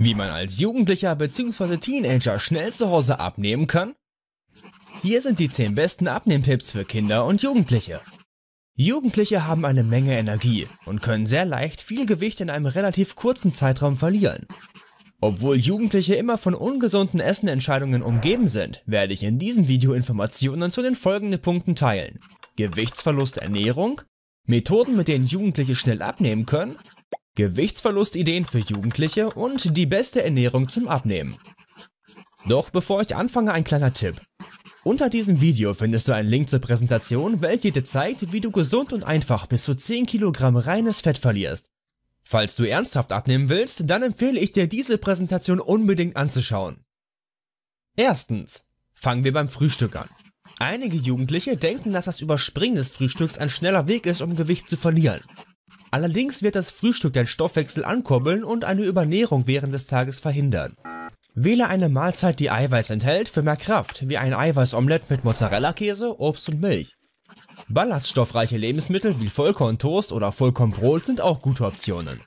Wie man als Jugendlicher bzw. Teenager schnell zu Hause abnehmen kann? Hier sind die 10 besten Abnehmtipps für Kinder und Jugendliche. Jugendliche haben eine Menge Energie und können sehr leicht viel Gewicht in einem relativ kurzen Zeitraum verlieren. Obwohl Jugendliche immer von ungesunden Essenentscheidungen umgeben sind, werde ich in diesem Video Informationen zu den folgenden Punkten teilen. Gewichtsverlust Ernährung, Methoden mit denen Jugendliche schnell abnehmen können Gewichtsverlustideen für Jugendliche und die beste Ernährung zum Abnehmen. Doch bevor ich anfange, ein kleiner Tipp. Unter diesem Video findest du einen Link zur Präsentation, welche dir zeigt, wie du gesund und einfach bis zu 10 Kilogramm reines Fett verlierst. Falls du ernsthaft abnehmen willst, dann empfehle ich dir, diese Präsentation unbedingt anzuschauen. Erstens. Fangen wir beim Frühstück an. Einige Jugendliche denken, dass das Überspringen des Frühstücks ein schneller Weg ist, um Gewicht zu verlieren. Allerdings wird das Frühstück deinen Stoffwechsel ankurbeln und eine Übernährung während des Tages verhindern. Wähle eine Mahlzeit, die Eiweiß enthält, für mehr Kraft, wie ein Eiweißomelett mit Mozzarella-Käse, Obst und Milch. Ballaststoffreiche Lebensmittel wie Vollkorntoast oder Vollkornbrot sind auch gute Optionen.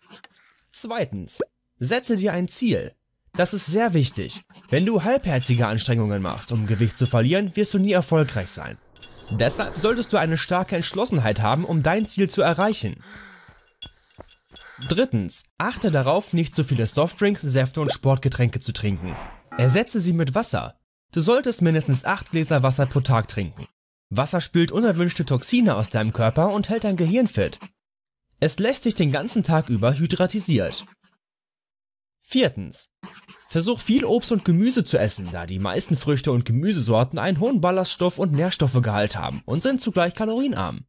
Zweitens, setze dir ein Ziel. Das ist sehr wichtig. Wenn du halbherzige Anstrengungen machst, um Gewicht zu verlieren, wirst du nie erfolgreich sein. Deshalb solltest du eine starke Entschlossenheit haben, um dein Ziel zu erreichen. Drittens, achte darauf, nicht zu viele Softdrinks, Säfte und Sportgetränke zu trinken. Ersetze sie mit Wasser. Du solltest mindestens 8 Gläser Wasser pro Tag trinken. Wasser spült unerwünschte Toxine aus deinem Körper und hält dein Gehirn fit. Es lässt dich den ganzen Tag über hydratisiert. Viertens. Versuch viel Obst und Gemüse zu essen, da die meisten Früchte und Gemüsesorten einen hohen Ballaststoff- und Nährstoffegehalt haben und sind zugleich kalorienarm.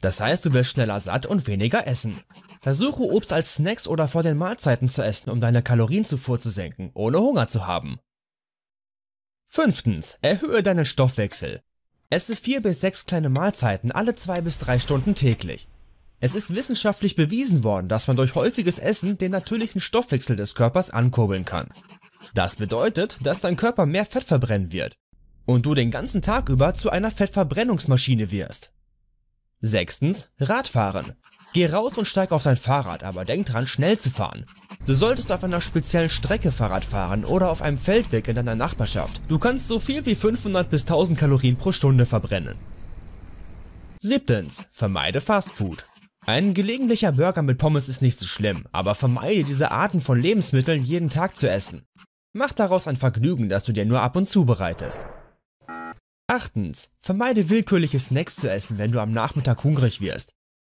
Das heißt, du wirst schneller satt und weniger essen. Versuche Obst als Snacks oder vor den Mahlzeiten zu essen, um deine Kalorienzufuhr zu senken, ohne Hunger zu haben. Fünftens, erhöhe deinen Stoffwechsel. Esse vier bis sechs kleine Mahlzeiten alle zwei bis drei Stunden täglich. Es ist wissenschaftlich bewiesen worden, dass man durch häufiges Essen den natürlichen Stoffwechsel des Körpers ankurbeln kann. Das bedeutet, dass dein Körper mehr Fett verbrennen wird und du den ganzen Tag über zu einer Fettverbrennungsmaschine wirst. Sechstens, Radfahren. Geh raus und steig auf dein Fahrrad, aber denk dran, schnell zu fahren. Du solltest auf einer speziellen Strecke Fahrrad fahren oder auf einem Feldweg in deiner Nachbarschaft. Du kannst so viel wie 500 bis 1000 Kalorien pro Stunde verbrennen. Siebtens, vermeide Fastfood. Ein gelegentlicher Burger mit Pommes ist nicht so schlimm, aber vermeide diese Arten von Lebensmitteln jeden Tag zu essen. Mach daraus ein Vergnügen, das du dir nur ab und zu bereitest. Achtens, vermeide willkürliche Snacks zu essen, wenn du am Nachmittag hungrig wirst.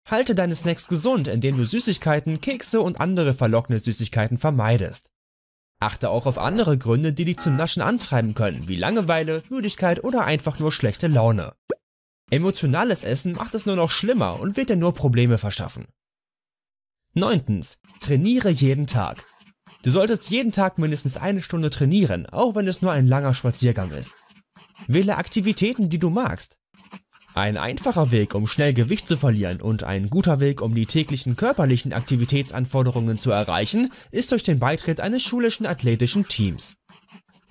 Halte deine Snacks gesund, indem du Süßigkeiten, Kekse und andere verlockende Süßigkeiten vermeidest. Achte auch auf andere Gründe, die dich zum Naschen antreiben können, wie Langeweile, Müdigkeit oder einfach nur schlechte Laune. Emotionales Essen macht es nur noch schlimmer und wird dir nur Probleme verschaffen. Neuntens, trainiere jeden Tag. Du solltest jeden Tag mindestens eine Stunde trainieren, auch wenn es nur ein langer Spaziergang ist. Wähle Aktivitäten, die du magst. Ein einfacher Weg, um schnell Gewicht zu verlieren und ein guter Weg, um die täglichen körperlichen Aktivitätsanforderungen zu erreichen, ist durch den Beitritt eines schulischen athletischen Teams.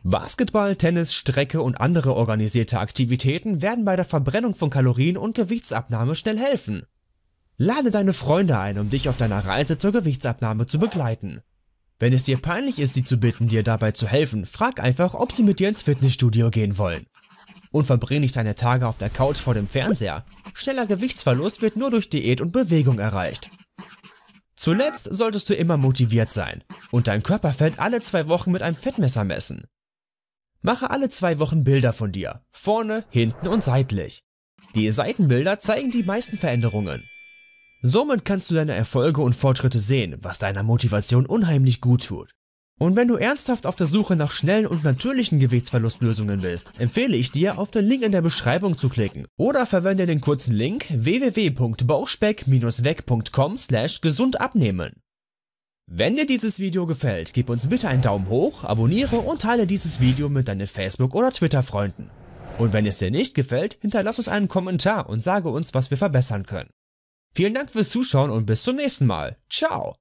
Basketball, Tennis, Strecke und andere organisierte Aktivitäten werden bei der Verbrennung von Kalorien und Gewichtsabnahme schnell helfen. Lade deine Freunde ein, um dich auf deiner Reise zur Gewichtsabnahme zu begleiten. Wenn es dir peinlich ist, sie zu bitten, dir dabei zu helfen, frag einfach, ob sie mit dir ins Fitnessstudio gehen wollen und verbring nicht deine Tage auf der Couch vor dem Fernseher. Schneller Gewichtsverlust wird nur durch Diät und Bewegung erreicht. Zuletzt solltest du immer motiviert sein und dein Körperfett alle zwei Wochen mit einem Fettmesser messen. Mache alle zwei Wochen Bilder von dir, vorne, hinten und seitlich. Die Seitenbilder zeigen die meisten Veränderungen. Somit kannst du deine Erfolge und Fortschritte sehen, was deiner Motivation unheimlich gut tut. Und wenn du ernsthaft auf der Suche nach schnellen und natürlichen Gewichtsverlustlösungen bist, empfehle ich dir, auf den Link in der Beschreibung zu klicken oder verwende den kurzen Link www.bauchspeck-weg.com slash gesund abnehmen. Wenn dir dieses Video gefällt, gib uns bitte einen Daumen hoch, abonniere und teile dieses Video mit deinen Facebook- oder Twitter-Freunden. Und wenn es dir nicht gefällt, hinterlass uns einen Kommentar und sage uns, was wir verbessern können. Vielen Dank fürs Zuschauen und bis zum nächsten Mal. Ciao!